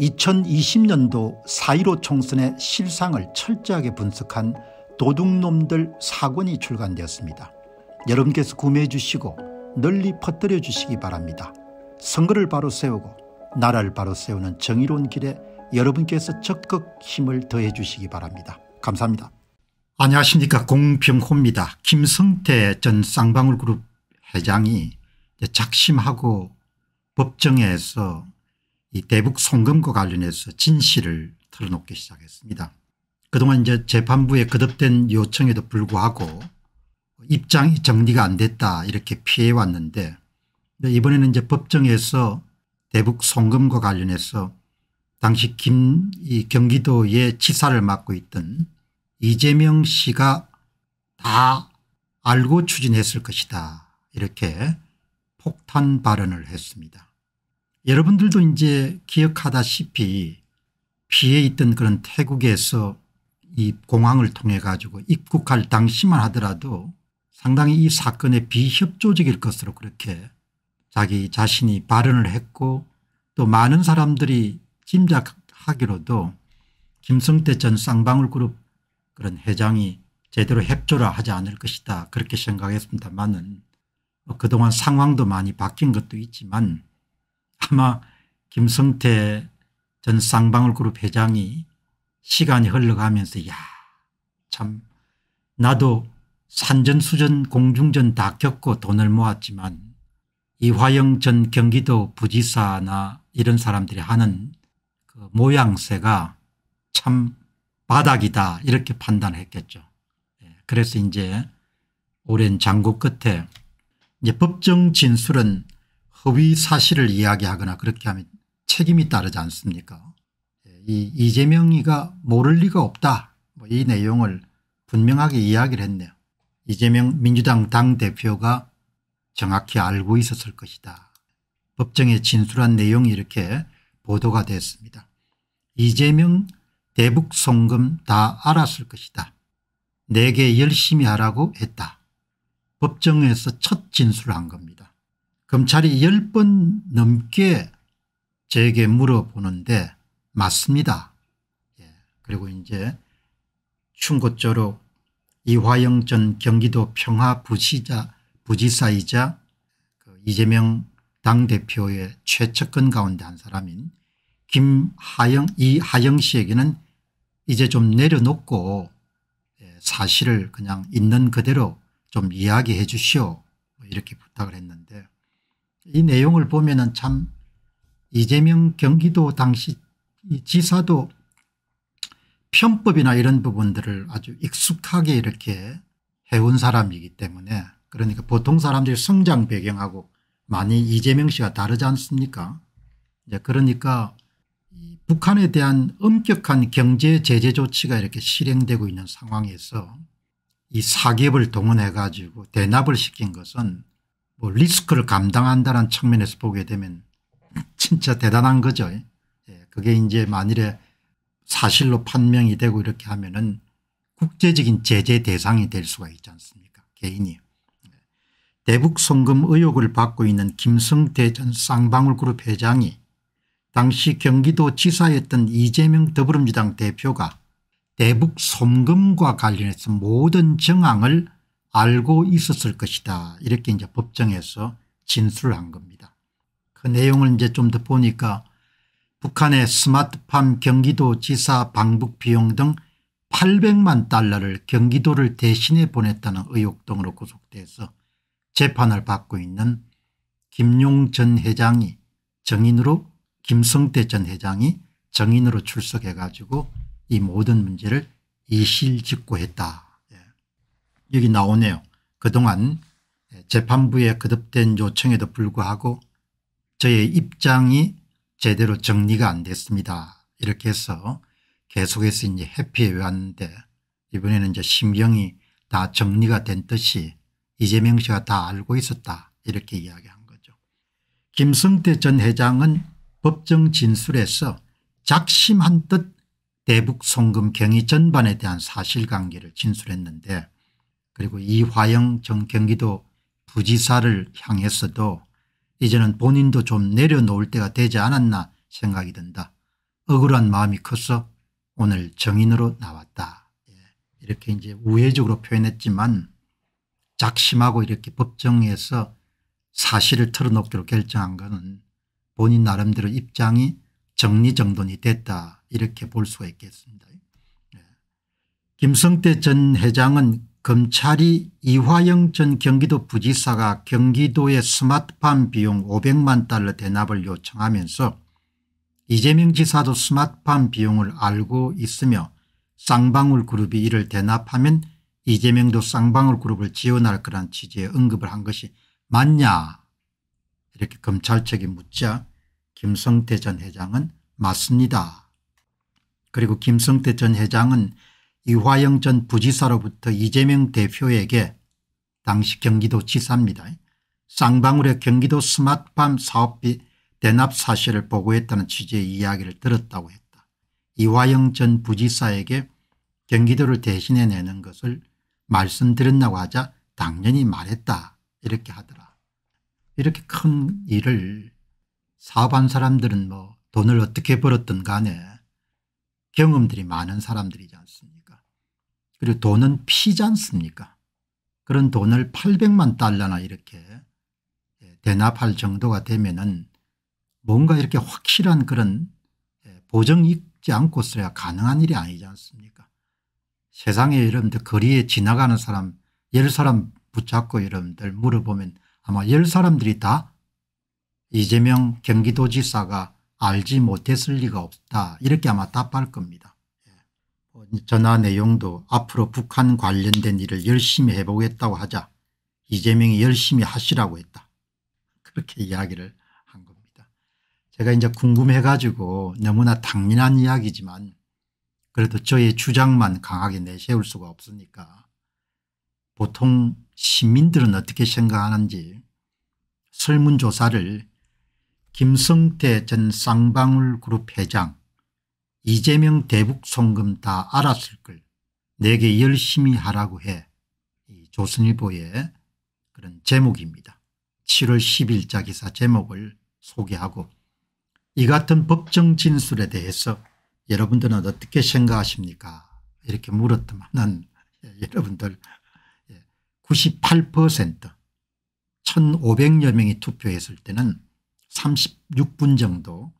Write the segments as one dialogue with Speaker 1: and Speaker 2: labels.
Speaker 1: 2020년도 4.15 총선의 실상을 철저하게 분석한 도둑놈들 사권이 출간되었습니다. 여러분께서 구매해 주시고 널리 퍼뜨려 주시기 바랍니다. 선거를 바로 세우고 나라를 바로 세우는 정의로운 길에 여러분께서 적극 힘을 더해 주시기 바랍니다. 감사합니다. 안녕하십니까 공평호입니다 김성태 전 쌍방울그룹 회장이 작심하고 법정에서 이 대북 송금과 관련해서 진실을 털어놓기 시작했습니다. 그동안 이제 재판부의 거듭된 요청에도 불구하고 입장이 정리가 안 됐다 이렇게 피해왔는데 이번에는 이제 법정에서 대북 송금과 관련해서 당시 김이 경기도의 지사를 맡고 있던 이재명 씨가 다 알고 추진했을 것이다 이렇게 폭탄 발언을 했습니다. 여러분들도 이제 기억하다시피 피해 있던 그런 태국에서 이 공항을 통해 가지고 입국할 당시만 하더라도 상당히 이사건의 비협조적일 것으로 그렇게 자기 자신이 발언을 했고 또 많은 사람들이 짐작하기로도 김성태 전 쌍방울 그룹 그런 회장이 제대로 협조를 하지 않을 것이다 그렇게 생각했습니다만은 뭐 그동안 상황도 많이 바뀐 것도 있지만 아마 김성태 전 쌍방울그룹 회장이 시간이 흘러가면서 야 참 나도 산전수전 공중전 다 겪고 돈을 모았지만 이화영 전 경기도 부지사나 이런 사람들이 하는 그 모양새가 참 바닥이다 이렇게 판단했겠죠. 예, 그래서 이제 오랜 장고 끝에 이제 법정 진술은 소위 사실을 이야기하거나 그렇게 하면 책임이 따르지 않습니까 예, 이 이재명이가 모를 리가 없다 뭐 이 내용을 분명하게 이야기를 했네요. 이재명 민주당 당대표가 정확히 알고 있었을 것이다. 법정에 진술한 내용이 이렇게 보도가 됐습니다. 이재명 대북 송금 다 알았을 것이다. 내게 열심히 하라고 했다. 법정에서 첫 진술을 한 겁니다. 검찰이 10번 넘게 저에게 물어보는데 맞습니다. 예. 그리고 이제 충고조로 이화영 전 경기도 평화부시자 부지사이자 그 이재명 당대표의 최측근 가운데 한 사람인 김하영 이하영 씨에게는 이제 좀 내려놓고 예, 사실을 그냥 있는 그대로 좀 이야기해 주시오 뭐 이렇게 부탁을 했는데 이 내용을 보면참 이재명 경기도 당시 지사도 편법이나 이런 부분들을 아주 익숙하게 이렇게 해온 사람이기 때문에 그러니까 보통 사람들이 성장 배경하고 많이 이재명 씨가 다르지 않습니까 이제 그러니까 북한에 대한 엄격한 경제 제재 조치가 이렇게 실행되고 있는 상황에서 이 사기업을 동원해 가지고 대납을 시킨 것은 뭐 리스크를 감당한다는 측면에서 보게 되면 진짜 대단한 거죠. 예, 그게 이제 만일에 사실로 판명이 되고 이렇게 하면은 국제적인 제재 대상이 될 수가 있지 않습니까 개인이. 대북 송금 의혹을 받고 있는 김성태 전 쌍방울그룹 회장이 당시 경기도 지사였던 이재명 더불어민주당 대표가 대북 송금과 관련해서 모든 정황을 알고 있었을 것이다 이렇게 이제 법정에서 진술한 을 겁니다. 그 내용을 이제 좀 더 보니까 북한의 스마트팜 경기도지사 방북 비용 등 800만 달러를 경기도를 대신해 보냈다는 의혹 등으로 구속돼서 재판을 받고 있는 김용 전 회장이 정인으로 김성태 전 회장이 정인으로 출석해 가지고 이 모든 문제를 이실직고했다 여기 나오네요. 그동안 재판부의 거듭된 요청에도 불구하고 저의 입장이 제대로 정리가 안 됐습니다. 이렇게 해서 계속해서 이제 해피해왔는데 이번에는 이제 심경이 다 정리가 된듯이 이재명 씨가 다 알고 있었다 이렇게 이야기한 거죠. 김성태 전 회장은 법정 진술에서 작심한 듯 대북 송금 경위 전반에 대한 사실관계를 진술했는데 그리고 이화영 전 경기도 부지사를 향해서도 이제는 본인도 좀 내려놓을 때가 되지 않았나 생각이 든다. 억울한 마음이 커서 오늘 정인으로 나왔다. 예, 이렇게 이제 우회적으로 표현했지만 작심하고 이렇게 법정에서 사실을 털어놓기로 결정한 것은 본인 나름대로 입장이 정리정돈이 됐다 이렇게 볼 수가 있겠습니다. 예. 김성태 전 회장은 검찰이 이화영 전 경기도 부지사가 경기도의 스마트팜 비용 500만 달러 대납을 요청하면서 이재명 지사도 스마트팜 비용을 알고 있으며 쌍방울 그룹이 이를 대납하면 이재명도 쌍방울 그룹을 지원할 거란 취지의 언급을 한 것이 맞냐 이렇게 검찰 측이 묻자 김성태 전 회장은 맞습니다. 그리고 김성태 전 회장은 이화영 전 부지사로부터 이재명 대표에게 당시 경기도지사입니다. 쌍방울의 경기도 스마트팜 사업비 대납 사실을 보고했다는 취지의 이야기를 들었다고 했다. 이화영 전 부지사에게 경기도를 대신해 내는 것을 말씀드렸나고 하자 당연히 말했다 이렇게 하더라. 이렇게 큰 일을 사업한 사람들은 뭐 돈을 어떻게 벌었든 간에 경험들이 많은 사람들이지 않습니까 그리고 돈은 피지 않습니까 그런 돈을 800만 달러나 이렇게 대납할 예, 정도가 되면은 뭔가 이렇게 확실한 그런 예, 보정이 있지 않고서야 가능한 일이 아니지 않습니까 세상에 여러분들 거리에 지나가는 사람 열 사람 붙잡고 여러분들 물어보면 아마 열 사람들이 다 이재명 경기도지사가 알지 못했을 리가 없다 이렇게 아마 답할 겁니다. 어, 전화 내용도 앞으로 북한 관련된 일을 열심히 해보겠다고 하자 이재명이 열심히 하시라고 했다. 그렇게 이야기를 한 겁니다. 제가 이제 궁금해가지고 너무나 당연한 이야기지만 그래도 저의 주장만 강하게 내세울 수가 없으니까 보통 시민들은 어떻게 생각하는지 설문조사를 김성태 전 쌍방울 그룹 회장 이재명 대북 송금 다 알았을 걸 내게 열심히 하라고 해. 조선일보의 그런 제목입니다. 7월 10일자 기사 제목을 소개하고 이 같은 법정 진술에 대해서 여러분들은 어떻게 생각하십니까 이렇게 물었더만은 예, 여러분들 98% 예, 1500여 명이 투표했을 때는 36분 정도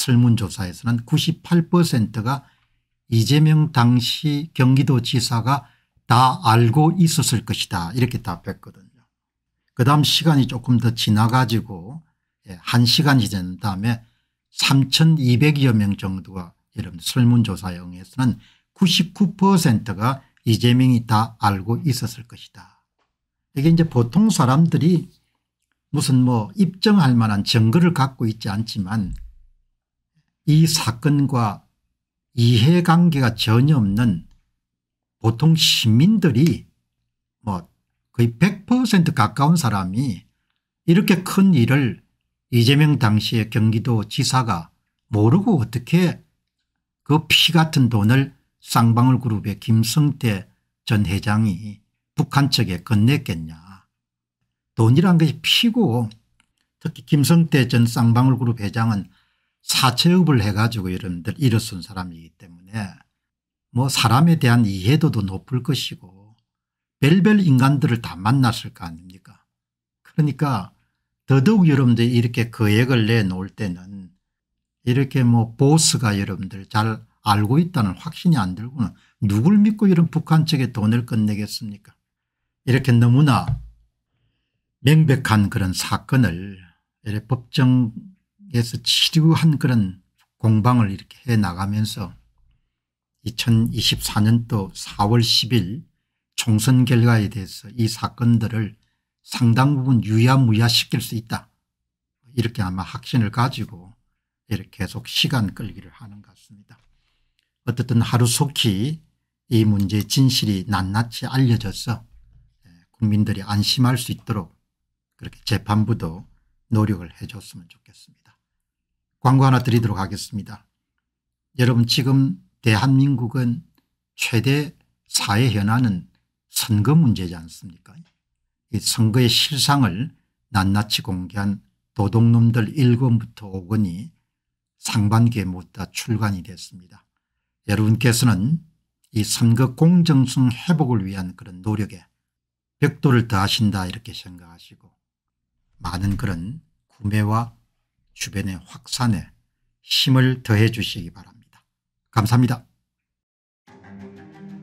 Speaker 1: 설문조사에서는 98%가 이재명 당시 경기도지사가 다 알고 있었을 것이다 이렇게 답했거든요. 그 다음 시간이 조금 더 지나가지고 1시간이 예, 지 다음에 3200여 명 정도가 여러분 설문조사에 서는 99%가 이재명이 다 알고 있었을 것이다. 이게 이제 보통 사람들이 무슨 뭐 입증할 만한 증거를 갖고 있지 않지만 이 사건과 이해관계가 전혀 없는 보통 시민들이 뭐 거의 100% 가까운 사람이 이렇게 큰 일을 이재명 당시의 경기도 지사가 모르고 어떻게 그 피 같은 돈을 쌍방울그룹의 김성태 전 회장이 북한 측에 건넸겠냐. 돈이란 것이 피고 특히 김성태 전 쌍방울그룹 회장은 사채업을 해가지고 여러분들 일어선 사람이기 때문에 뭐 사람에 대한 이해도도 높을 것이고 별별 인간들을 다 만났을 거 아닙니까 그러니까 더더욱 여러분들이 이렇게 거액을 내놓을 때는 이렇게 뭐 보스가 여러분들 잘 알고 있다는 확신이 안 들고는 누굴 믿고 이런 북한 측에 돈을 끝내겠습니까 이렇게 너무나 명백한 그런 사건을 법정 에서 치료한 그런 공방을 이렇게 해 나가면서 2024년도 4월 10일 총선 결과에 대해서 이 사건들을 상당 부분 유야무야시킬 수 있다. 이렇게 아마 확신을 가지고 이렇게 계속 시간 끌기를 하는 것 같습니다. 어쨌든 하루속히 이 문제의 진실이 낱낱이 알려져서 예, 국민들이 안심할 수 있도록 그렇게 재판부도 노력을 해줬으면 좋겠습니다. 광고 하나 드리도록 하겠습니다. 여러분 지금 대한민국은 최대 사회 현안은 선거 문제지 않습니까 이 선거의 실상을 낱낱이 공개한 도둑놈들 1권부터 5권이 상반기에 못다 출간이 됐습니다. 여러분께서는 이 선거 공정성 회복을 위한 그런 노력에 벽돌을 더하신다 이렇게 생각하시고 많은 그런 구매와 주변의 확산에 힘을 더해 주시기 바랍니다. 감사합니다.